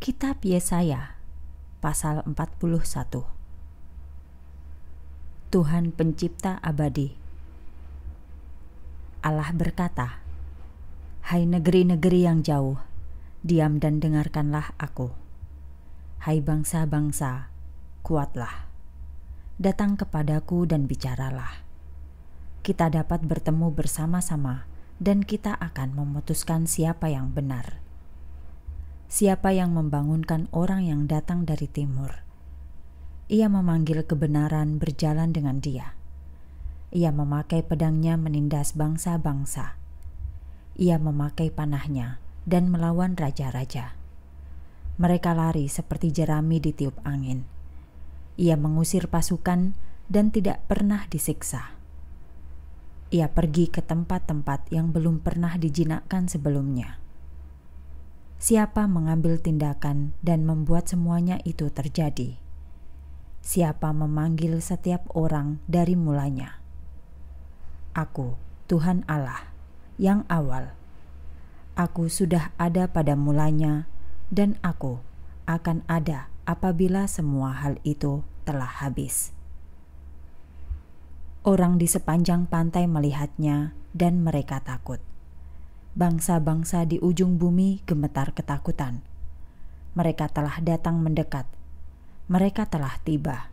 Kitab Yesaya pasal 41 Tuhan pencipta abadi Allah berkata Hai negeri-negeri yang jauh diam dan dengarkanlah aku Hai bangsa-bangsa kuatlah datang kepadaku dan bicaralah kita dapat bertemu bersama-sama dan kita akan memutuskan siapa yang benar siapa yang membangunkan orang yang datang dari timur. Ia memanggil kebenaran berjalan dengan dia. Ia memakai pedangnya menindas bangsa-bangsa. Ia memakai panahnya dan melawan raja-raja. Mereka lari seperti jerami ditiup angin. Ia mengusir pasukan dan tidak pernah disiksa. Ia pergi ke tempat-tempat yang belum pernah dijinakkan sebelumnya siapa mengambil tindakan dan membuat semuanya itu terjadi, siapa memanggil setiap orang dari mulanya. Aku, Tuhan Allah, yang awal. Aku sudah ada pada mulanya, dan aku akan ada apabila semua hal itu telah habis. Orang di sepanjang pantai melihatnya, dan mereka takut bangsa-bangsa di ujung bumi gemetar ketakutan. Mereka telah datang mendekat. Mereka telah tiba.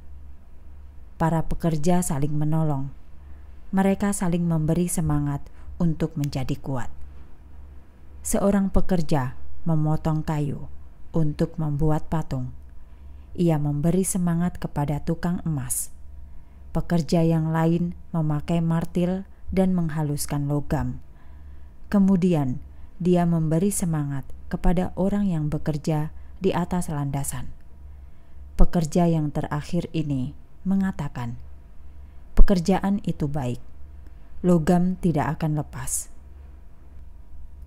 Para pekerja saling menolong. Mereka saling memberi semangat untuk menjadi kuat. Seorang pekerja memotong kayu untuk membuat patung. Ia memberi semangat kepada tukang emas. Pekerja yang lain memakai martil dan menghaluskan logam Kemudian, dia memberi semangat kepada orang yang bekerja di atas landasan. Pekerja yang terakhir ini mengatakan, "Pekerjaan itu baik, logam tidak akan lepas."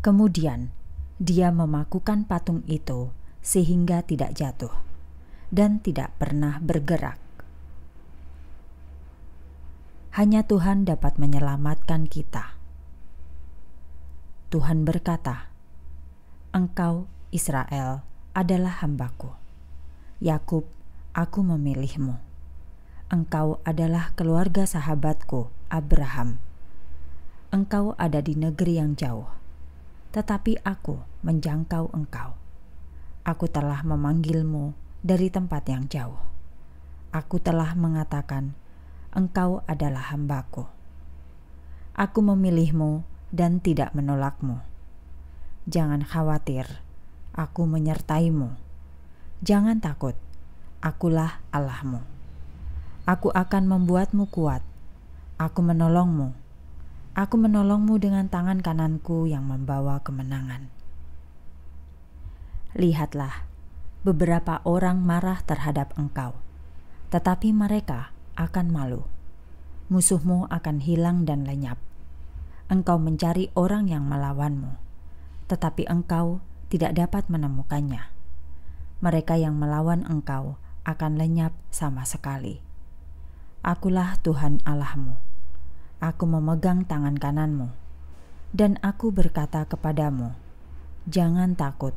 Kemudian, dia memakukan patung itu sehingga tidak jatuh dan tidak pernah bergerak. Hanya Tuhan dapat menyelamatkan kita. Tuhan berkata, Engkau, Israel, adalah hambaku. Yakub, aku memilihmu. Engkau adalah keluarga sahabatku, Abraham. Engkau ada di negeri yang jauh, tetapi aku menjangkau engkau. Aku telah memanggilmu dari tempat yang jauh. Aku telah mengatakan, engkau adalah hambaku. Aku memilihmu dan tidak menolakmu. Jangan khawatir, aku menyertaimu. Jangan takut, akulah Allahmu. Aku akan membuatmu kuat. Aku menolongmu. Aku menolongmu dengan tangan kananku yang membawa kemenangan. Lihatlah, beberapa orang marah terhadap engkau, tetapi mereka akan malu. Musuhmu akan hilang dan lenyap engkau mencari orang yang melawanmu, tetapi engkau tidak dapat menemukannya. Mereka yang melawan engkau akan lenyap sama sekali. Akulah Tuhan Allahmu. Aku memegang tangan kananmu, dan aku berkata kepadamu, "Jangan takut,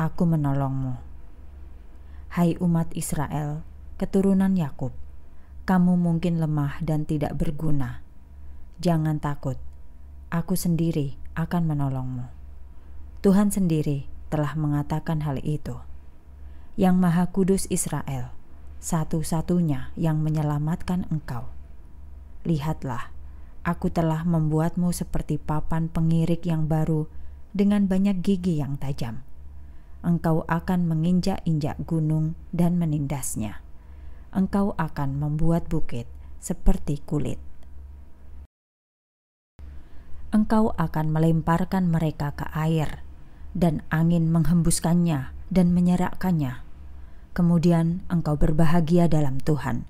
aku menolongmu." Hai umat Israel, keturunan Yakub, kamu mungkin lemah dan tidak berguna. Jangan takut, Aku sendiri akan menolongmu. Tuhan sendiri telah mengatakan hal itu. Yang Maha Kudus Israel, satu-satunya yang menyelamatkan engkau. Lihatlah, aku telah membuatmu seperti papan pengirik yang baru dengan banyak gigi yang tajam. Engkau akan menginjak-injak gunung dan menindasnya. Engkau akan membuat bukit seperti kulit engkau akan melemparkan mereka ke air, dan angin menghembuskannya dan menyerakkannya. Kemudian engkau berbahagia dalam Tuhan.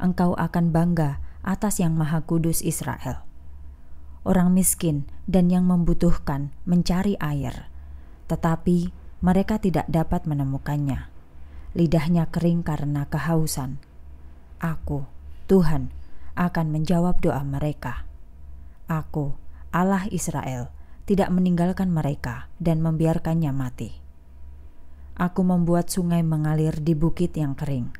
Engkau akan bangga atas Yang Maha Kudus Israel. Orang miskin dan yang membutuhkan mencari air, tetapi mereka tidak dapat menemukannya. Lidahnya kering karena kehausan. Aku, Tuhan, akan menjawab doa mereka. Aku Allah Israel, tidak meninggalkan mereka dan membiarkannya mati. Aku membuat sungai mengalir di bukit yang kering.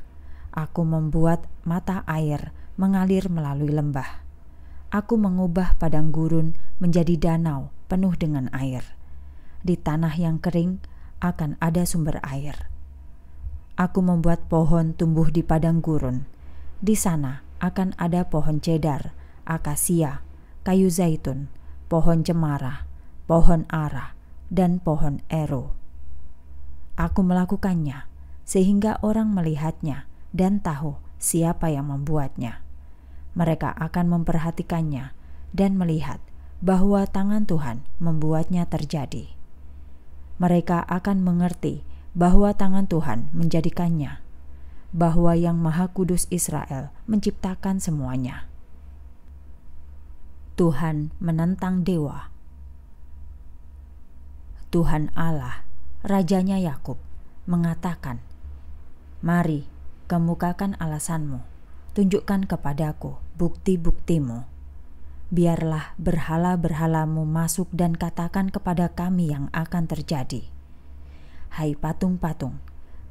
Aku membuat mata air mengalir melalui lembah. Aku mengubah padang gurun menjadi danau penuh dengan air. Di tanah yang kering akan ada sumber air. Aku membuat pohon tumbuh di padang gurun. Di sana akan ada pohon cedar, akasia, kayu zaitun, pohon cemara, pohon ara, dan pohon ero. Aku melakukannya sehingga orang melihatnya dan tahu siapa yang membuatnya. Mereka akan memperhatikannya dan melihat bahwa tangan Tuhan membuatnya terjadi. Mereka akan mengerti bahwa tangan Tuhan menjadikannya, bahwa Yang Maha Kudus Israel menciptakan semuanya. Tuhan menentang dewa. Tuhan Allah, rajanya Yakub, mengatakan, "Mari, kemukakan alasanmu, tunjukkan kepadaku bukti-buktimu. Biarlah berhala-berhalamu masuk dan katakan kepada kami yang akan terjadi. Hai patung-patung,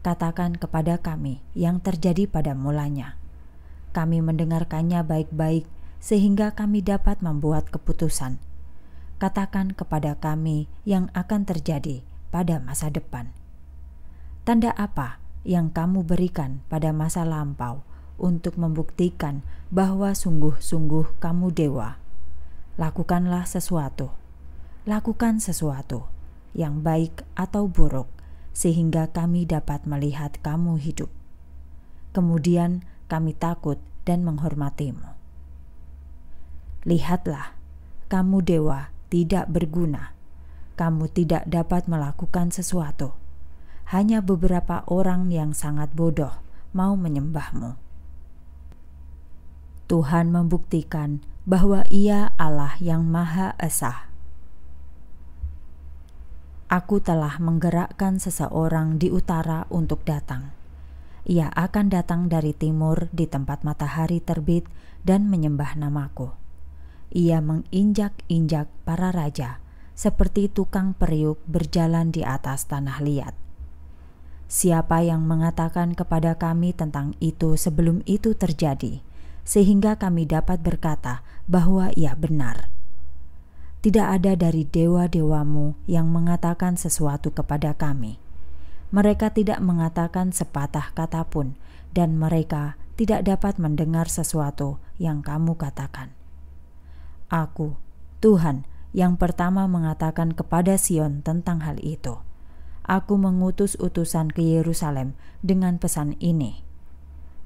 katakan kepada kami yang terjadi pada mulanya. Kami mendengarkannya baik-baik sehingga kami dapat membuat keputusan. Katakan kepada kami yang akan terjadi pada masa depan. Tanda apa yang kamu berikan pada masa lampau untuk membuktikan bahwa sungguh-sungguh kamu dewa? Lakukanlah sesuatu. Lakukan sesuatu yang baik atau buruk, sehingga kami dapat melihat kamu hidup. Kemudian kami takut dan menghormatimu. Lihatlah, kamu dewa tidak berguna. Kamu tidak dapat melakukan sesuatu. Hanya beberapa orang yang sangat bodoh mau menyembahmu. Tuhan membuktikan bahwa Ia Allah yang Maha Esa. Aku telah menggerakkan seseorang di utara untuk datang. Ia akan datang dari timur di tempat matahari terbit dan menyembah namaku ia menginjak-injak para raja seperti tukang periuk berjalan di atas tanah liat. Siapa yang mengatakan kepada kami tentang itu sebelum itu terjadi, sehingga kami dapat berkata bahwa ia benar? Tidak ada dari dewa-dewamu yang mengatakan sesuatu kepada kami. Mereka tidak mengatakan sepatah kata pun, dan mereka tidak dapat mendengar sesuatu yang kamu katakan Aku, Tuhan, yang pertama mengatakan kepada Sion tentang hal itu. Aku mengutus utusan ke Yerusalem dengan pesan ini: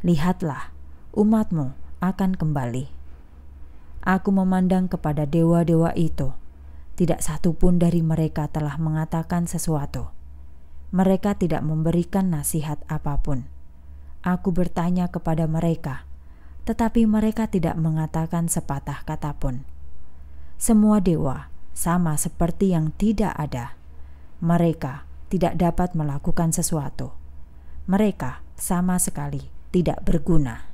Lihatlah, umatmu akan kembali. Aku memandang kepada dewa-dewa itu. Tidak satu pun dari mereka telah mengatakan sesuatu. Mereka tidak memberikan nasihat apapun. Aku bertanya kepada mereka, tetapi mereka tidak mengatakan sepatah kata pun. Semua dewa sama seperti yang tidak ada. Mereka tidak dapat melakukan sesuatu. Mereka sama sekali tidak berguna.